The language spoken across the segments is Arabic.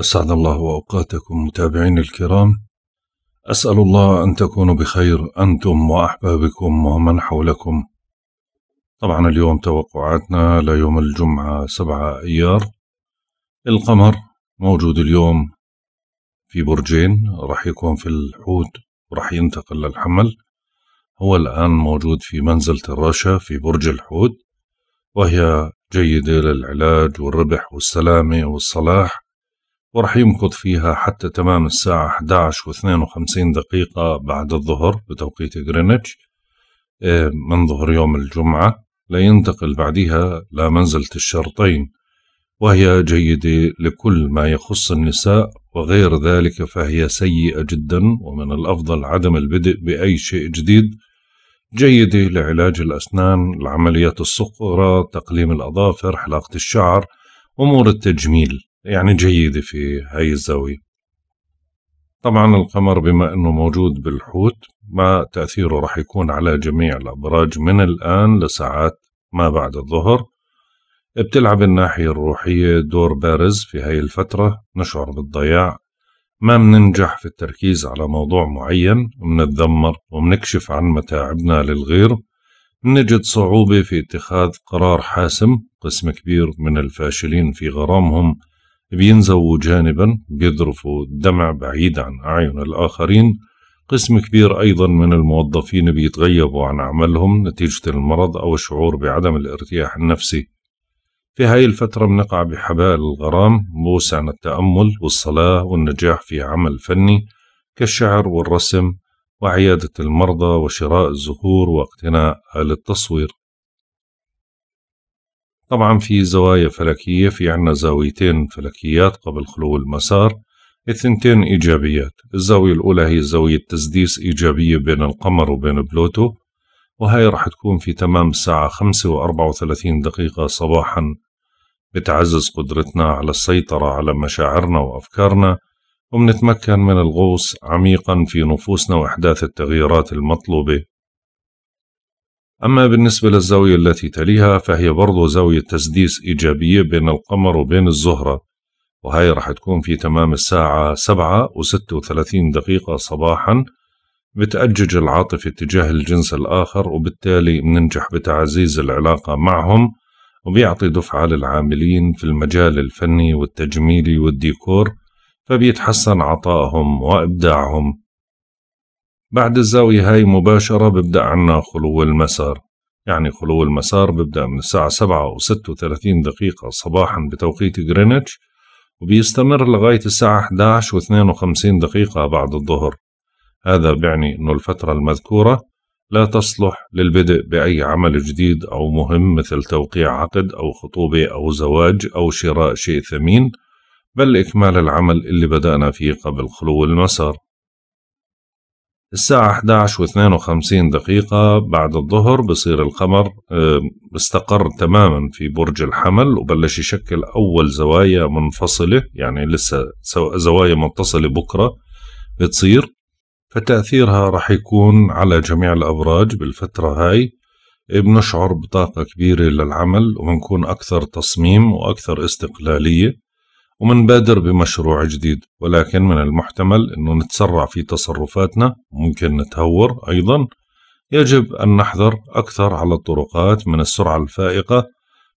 أسعد الله أوقاتكم متابعين الكرام أسأل الله أن تكونوا بخير أنتم وأحبابكم ومن حولكم طبعا اليوم توقعاتنا ليوم الجمعة سبعة أيار القمر موجود اليوم في برجين راح يكون في الحوت وراح ينتقل للحمل هو الآن موجود في منزلة الرشا في برج الحوت وهي جيدة للعلاج والربح والسلامة والصلاح ورح يمكث فيها حتى تمام الساعة 11 و52 دقيقة بعد الظهر بتوقيت غرينتش آه، من ظهر يوم الجمعة لينتقل بعدها لمنزلة الشرطين وهي جيدة لكل ما يخص النساء وغير ذلك فهي سيئة جدا ومن الأفضل عدم البدء بأي شيء جديد جيدة لعلاج الأسنان لعمليات السقرة تقليم الأظافر حلاقة الشعر أمور التجميل يعني جيدة في هاي الزاوية طبعا القمر بما أنه موجود بالحوت ما تأثيره رح يكون على جميع الأبراج من الآن لساعات ما بعد الظهر بتلعب الناحية الروحية دور بارز في هاي الفترة نشعر بالضياع ما مننجح في التركيز على موضوع معين منتذمر ومنكشف عن متاعبنا للغير نجد صعوبة في اتخاذ قرار حاسم قسم كبير من الفاشلين في غرامهم بينزووا جانبا بيذرفوا الدمع بعيد عن أعين الآخرين قسم كبير أيضا من الموظفين بيتغيبوا عن عملهم نتيجة المرض أو الشعور بعدم الارتياح النفسي في هاي الفترة بنقع بحبال الغرام عن التأمل والصلاة والنجاح في عمل فني كالشعر والرسم وعيادة المرضى وشراء الزهور واقتناء التصوير طبعا في زوايا فلكية في عنا زاويتين فلكيات قبل خلو المسار الثنتين إيجابيات الزاوية الأولى هي زاوية تسديس إيجابية بين القمر وبين بلوتو وهي راح تكون في تمام الساعة خمسة وأربعة وثلاثين دقيقة صباحا بتعزز قدرتنا على السيطرة على مشاعرنا وأفكارنا وبنتمكن من الغوص عميقا في نفوسنا وإحداث التغييرات المطلوبة أما بالنسبة للزاوية التي تليها فهي برضو زاوية تسديس إيجابية بين القمر وبين الزهرة وهي راح تكون في تمام الساعة 7 و36 دقيقة صباحا بتأجج العاطفة تجاه الجنس الآخر وبالتالي بننجح بتعزيز العلاقة معهم وبيعطي دفعة للعاملين في المجال الفني والتجميلي والديكور فبيتحسن عطائهم وإبداعهم بعد الزاوية هاي مباشرة ببدأ عنا خلو المسار يعني خلو المسار ببدأ من الساعة سبعة وستة وثلاثين دقيقة صباحا بتوقيت غرينتش وبيستمر لغاية الساعة 11 و 52 دقيقة بعد الظهر هذا بيعني أنه الفترة المذكورة لا تصلح للبدء بأي عمل جديد أو مهم مثل توقيع عقد أو خطوبة أو زواج أو شراء شيء ثمين بل إكمال العمل اللي بدأنا فيه قبل خلو المسار الساعة 11 و52 دقيقة بعد الظهر بصير القمر استقر تماما في برج الحمل وبلش يشكل أول زوايا منفصلة يعني لسه زوايا متصلة بكرة بتصير فتأثيرها رح يكون على جميع الأبراج بالفترة هاي بنشعر بطاقة كبيرة للعمل وبنكون أكثر تصميم وأكثر استقلالية ومنبادر بمشروع جديد ولكن من المحتمل أنه نتسرع في تصرفاتنا ممكن نتهور أيضا يجب أن نحذر أكثر على الطرقات من السرعة الفائقة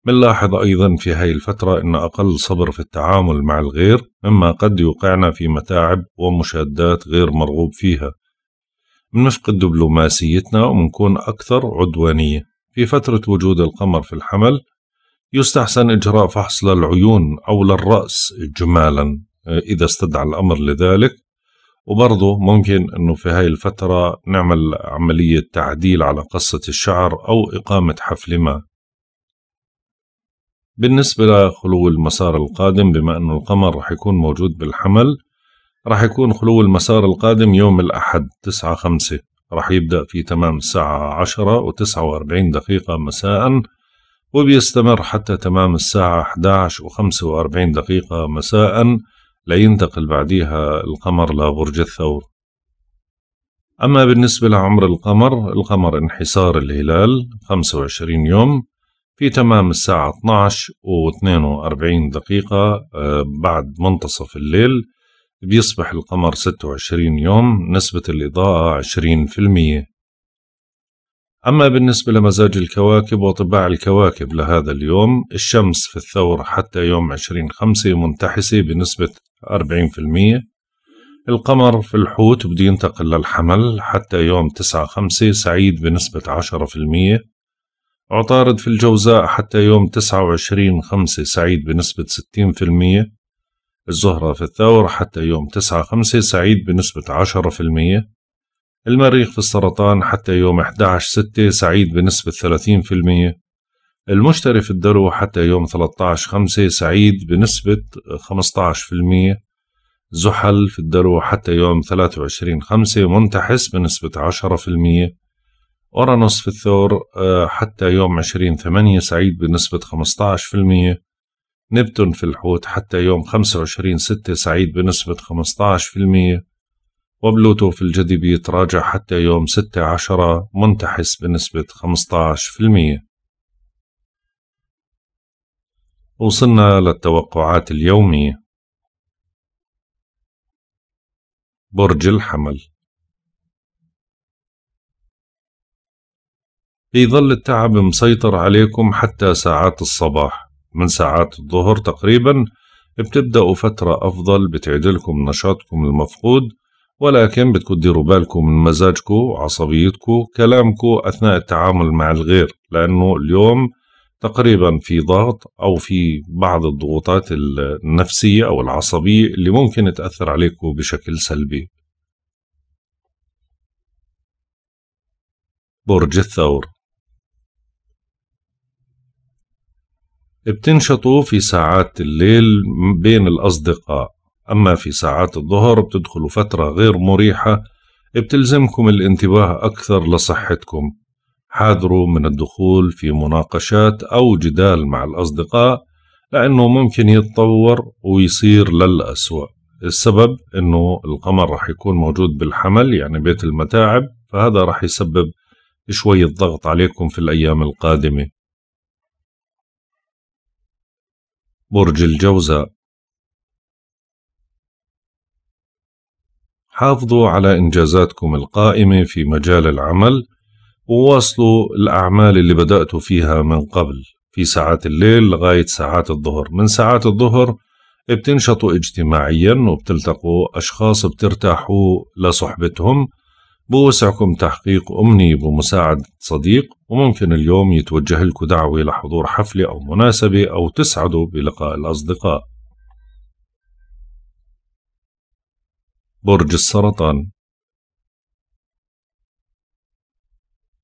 بنلاحظ أيضا في هاي الفترة أن أقل صبر في التعامل مع الغير مما قد يوقعنا في متاعب ومشادات غير مرغوب فيها بنفقد دبلوماسيتنا ومنكون أكثر عدوانية في فترة وجود القمر في الحمل يستحسن إجراء فحص للعيون أو للرأس إجمالا آه، إذا استدعى الأمر لذلك وبرضه ممكن أنه في هاي الفترة نعمل عملية تعديل على قصة الشعر أو إقامة حفل ما بالنسبة لخلو المسار القادم بما أنه القمر رح يكون موجود بالحمل رح يكون خلو المسار القادم يوم الأحد تسعة خمسة رح يبدأ في تمام الساعة عشرة وتسعة وأربعين دقيقة مساءً وبيستمر حتى تمام الساعة 11 و45 دقيقة مساء لينتقل بعديها القمر لبرج الثور أما بالنسبة لعمر القمر القمر انحسار الهلال 25 يوم في تمام الساعة 12 و42 دقيقة آه، بعد منتصف الليل بيصبح القمر 26 يوم نسبة الإضاءة 20% أما بالنسبة لمزاج الكواكب وطباع الكواكب لهذا اليوم الشمس في الثور حتى يوم 20 خمسة منتحسة بنسبة 40% القمر في الحوت بده ينتقل للحمل حتى يوم 9 خمسة سعيد بنسبة 10% عطارد في الجوزاء حتى يوم 29 خمسة سعيد بنسبة 60% الزهرة في الثور حتى يوم 9 خمسة سعيد بنسبة 10% المريخ في السرطان حتى يوم 11/6 سعيد بنسبة 30% المشتري في الدرو حتى يوم 13/5 سعيد بنسبة 15% زحل في الدرو حتى يوم 23/5 منتحس بنسبة 10% أورانوس في الثور آه، حتى يوم 20 ثمانية سعيد بنسبة 15% نبتون في الحوت حتى يوم 25 وعشرين ستة سعيد بنسبة خمستاش وبلوتو في الجدي بيتراجع حتى يوم 16 منتحس بنسبة 15% وصلنا للتوقعات اليومية برج الحمل بيظل التعب مسيطر عليكم حتى ساعات الصباح من ساعات الظهر تقريبا بتبدأوا فترة أفضل بتعدلكم نشاطكم المفقود ولكن بدكم تديروا بالكم من مزاجكم عصبيتكم كلامكم أثناء التعامل مع الغير لأنه اليوم تقريبا في ضغط أو في بعض الضغوطات النفسية أو العصبية اللي ممكن تأثر عليكم بشكل سلبي برج الثور بتنشطوا في ساعات الليل بين الأصدقاء أما في ساعات الظهر بتدخلوا فترة غير مريحة بتلزمكم الانتباه أكثر لصحتكم حاذروا من الدخول في مناقشات أو جدال مع الأصدقاء لأنه ممكن يتطور ويصير للأسوأ السبب أنه القمر رح يكون موجود بالحمل يعني بيت المتاعب فهذا رح يسبب شوية ضغط عليكم في الأيام القادمة برج الجوزاء حافظوا على إنجازاتكم القائمة في مجال العمل وواصلوا الأعمال اللي بدأتوا فيها من قبل في ساعات الليل لغاية ساعات الظهر من ساعات الظهر بتنشطوا اجتماعيا وبتلتقوا أشخاص بترتاحوا لصحبتهم بوسعكم تحقيق أمنية بمساعدة صديق وممكن اليوم يتوجه لكم دعوة لحضور حفلة أو مناسبة أو تسعدوا بلقاء الأصدقاء برج السرطان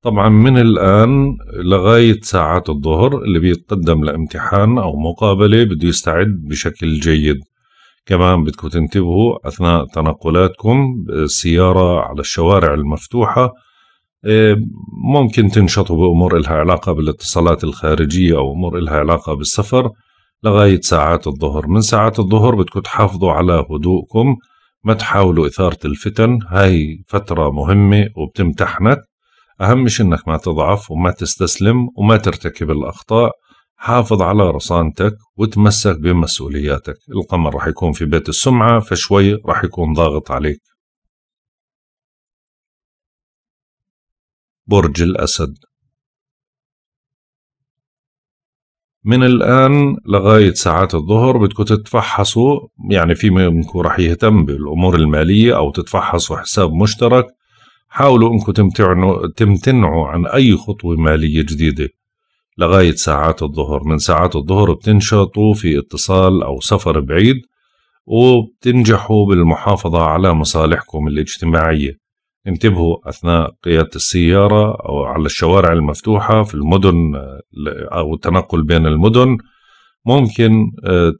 طبعا من الآن لغاية ساعات الظهر اللي بيتقدم لامتحان أو مقابلة بده يستعد بشكل جيد كمان بدكم تنتبهوا أثناء تنقلاتكم السيارة على الشوارع المفتوحة آه، ممكن تنشطوا بأمور إلها علاقة بالاتصالات الخارجية أو أمور إلها علاقة بالسفر لغاية ساعات الظهر من ساعات الظهر بدكم تحافظوا على هدوءكم ما تحاولوا إثارة الفتن هاي فترة مهمة وبتمتحنك أهم شيء إنك ما تضعف وما تستسلم وما ترتكب الأخطاء حافظ على رصانتك وتمسك بمسؤولياتك القمر رح يكون في بيت السمعة فشوي رح يكون ضاغط عليك برج الأسد من الآن لغاية ساعات الظهر بدكم تتفحصوا يعني في منكم رح يهتم بالأمور المالية أو تتفحصوا حساب مشترك حاولوا انكم تمتنعوا تمتنعوا عن اي خطوه ماليه جديده لغايه ساعات الظهر من ساعات الظهر بتنشطوا في اتصال او سفر بعيد وبتنجحوا بالمحافظه على مصالحكم الاجتماعيه انتبهوا أثناء قيادة السيارة أو على الشوارع المفتوحة في المدن آه، أو التنقل بين المدن ممكن آه،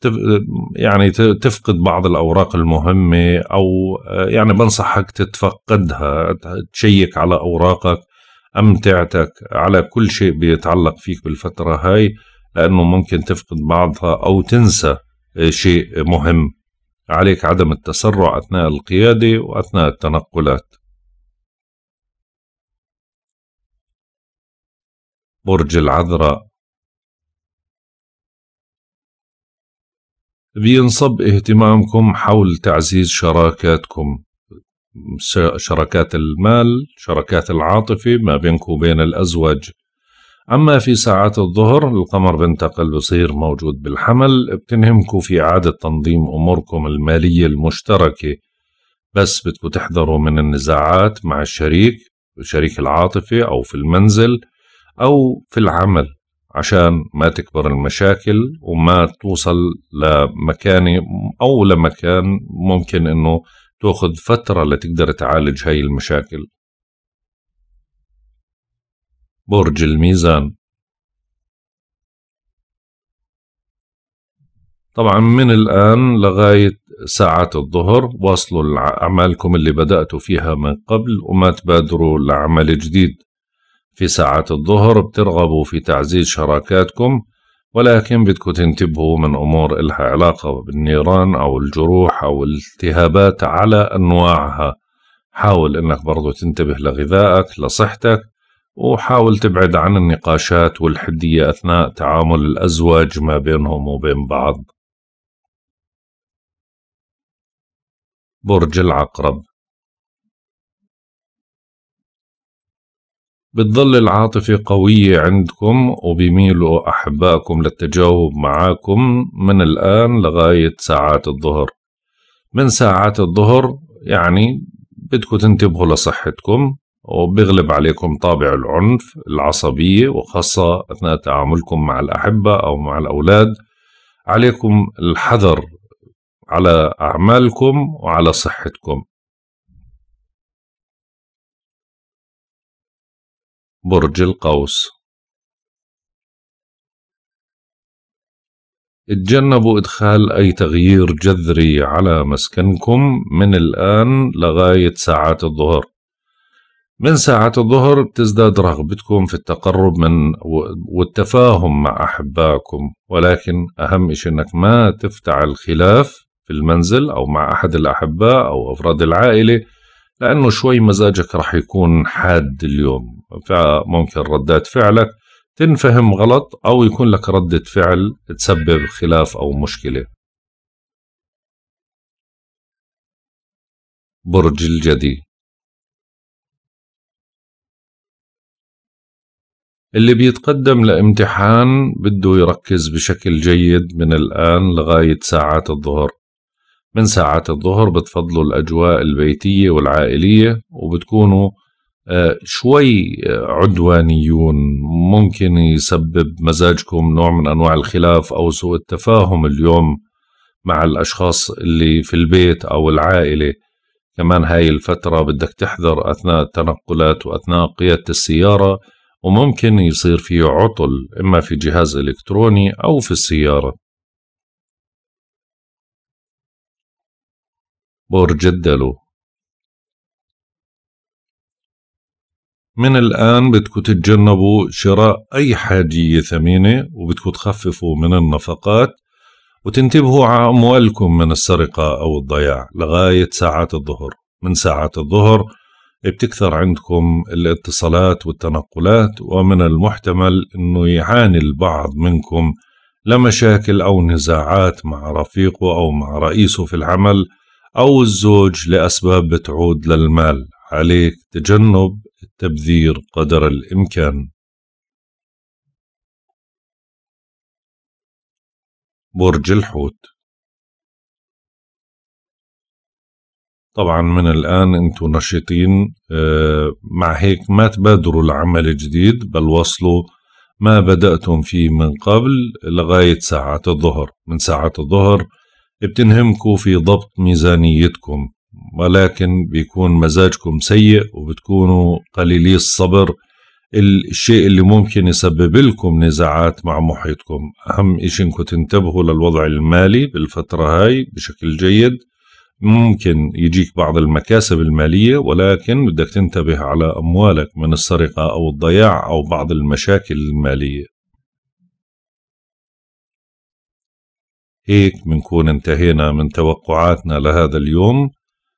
يعني تفقد بعض الأوراق المهمة أو آه، يعني بنصحك تتفقدها تشيك على أوراقك أمتعتك على كل شيء بيتعلق فيك بالفترة هاي لأنه ممكن تفقد بعضها أو تنسى شيء مهم عليك عدم التسرع أثناء القيادة وأثناء التنقلات برج العذراء بينصب اهتمامكم حول تعزيز شراكاتكم شراكات المال شراكات العاطفة ما بينكم وبين الأزواج أما في ساعات الظهر القمر بنتقل بصير موجود بالحمل بتنهمكم في إعادة تنظيم أموركم المالية المشتركة بس بدكم تحذروا من النزاعات مع الشريك شريك العاطفة أو في المنزل أو في العمل عشان ما تكبر المشاكل وما توصل لمكان أو لمكان ممكن أنه تأخذ فترة لتقدر تعالج هاي المشاكل برج الميزان طبعا من الآن لغاية ساعات الظهر واصلوا لأعمالكم اللي بدأتوا فيها من قبل وما تبادروا لعمل جديد في ساعات الظهر بترغبوا في تعزيز شراكاتكم ولكن بدكم تنتبهوا من أمور إلها علاقة بالنيران أو الجروح أو الالتهابات على أنواعها حاول إنك برضو تنتبه لغذائك لصحتك وحاول تبعد عن النقاشات والحدية أثناء تعامل الأزواج ما بينهم وبين بعض برج العقرب بتظل العاطفة قوية عندكم وبيميلوا أحبائكم للتجاوب معاكم من الآن لغاية ساعات الظهر من ساعات الظهر يعني بدكم تنتبهوا لصحتكم وبيغلب عليكم طابع العنف العصبية وخاصة أثناء تعاملكم مع الأحبة أو مع الأولاد عليكم الحذر على أعمالكم وعلى صحتكم برج القوس اتجنبوا إدخال أي تغيير جذري على مسكنكم من الآن لغاية ساعات الظهر من ساعات الظهر بتزداد رغبتكم في التقرب من والتفاهم مع أحبائكم ولكن أهم شيء أنك ما تفتعل خلاف في المنزل أو مع أحد الأحباء أو أفراد العائلة لأنه شوي مزاجك رح يكون حاد اليوم ممكن ردات فعلك تنفهم غلط أو يكون لك ردة فعل تسبب خلاف أو مشكلة برج الجدي اللي بيتقدم لامتحان بده يركز بشكل جيد من الآن لغاية ساعات الظهر من ساعات الظهر بتفضلوا الأجواء البيتية والعائلية وبتكونوا شوي عدوانيون ممكن يسبب مزاجكم نوع من انواع الخلاف او سوء التفاهم اليوم مع الاشخاص اللي في البيت او العائله كمان هاي الفترة بدك تحذر أثناء التنقلات وأثناء قيادة السيارة وممكن يصير في عطل إما في جهاز إلكتروني أو في السيارة برج الدلو من الآن بدكم تتجنبوا شراء أي حاجية ثمينة وبدكم تخففوا من النفقات وتنتبهوا على أموالكم من السرقة أو الضياع لغاية ساعات الظهر من ساعات الظهر بتكثر عندكم الاتصالات والتنقلات ومن المحتمل أنه يعاني البعض منكم لمشاكل أو نزاعات مع رفيقه أو مع رئيسه في العمل أو الزوج لأسباب بتعود للمال عليك تجنب التبذير قدر الإمكان برج الحوت طبعا من الآن أنتم نشيطين آه، مع هيك ما تبادروا لعمل جديد بل وصلوا ما بدأتم فيه من قبل لغاية ساعة الظهر من ساعة الظهر بتنهمكوا في ضبط ميزانيتكم ولكن بيكون مزاجكم سيء وبتكونوا قليلي الصبر الشيء اللي ممكن يسبب لكم نزاعات مع محيطكم أهم إشي إنكم تنتبهوا للوضع المالي بالفترة هاي بشكل جيد ممكن يجيك بعض المكاسب المالية ولكن بدك تنتبه على أموالك من السرقة أو الضياع أو بعض المشاكل المالية هيك بنكون انتهينا من توقعاتنا لهذا اليوم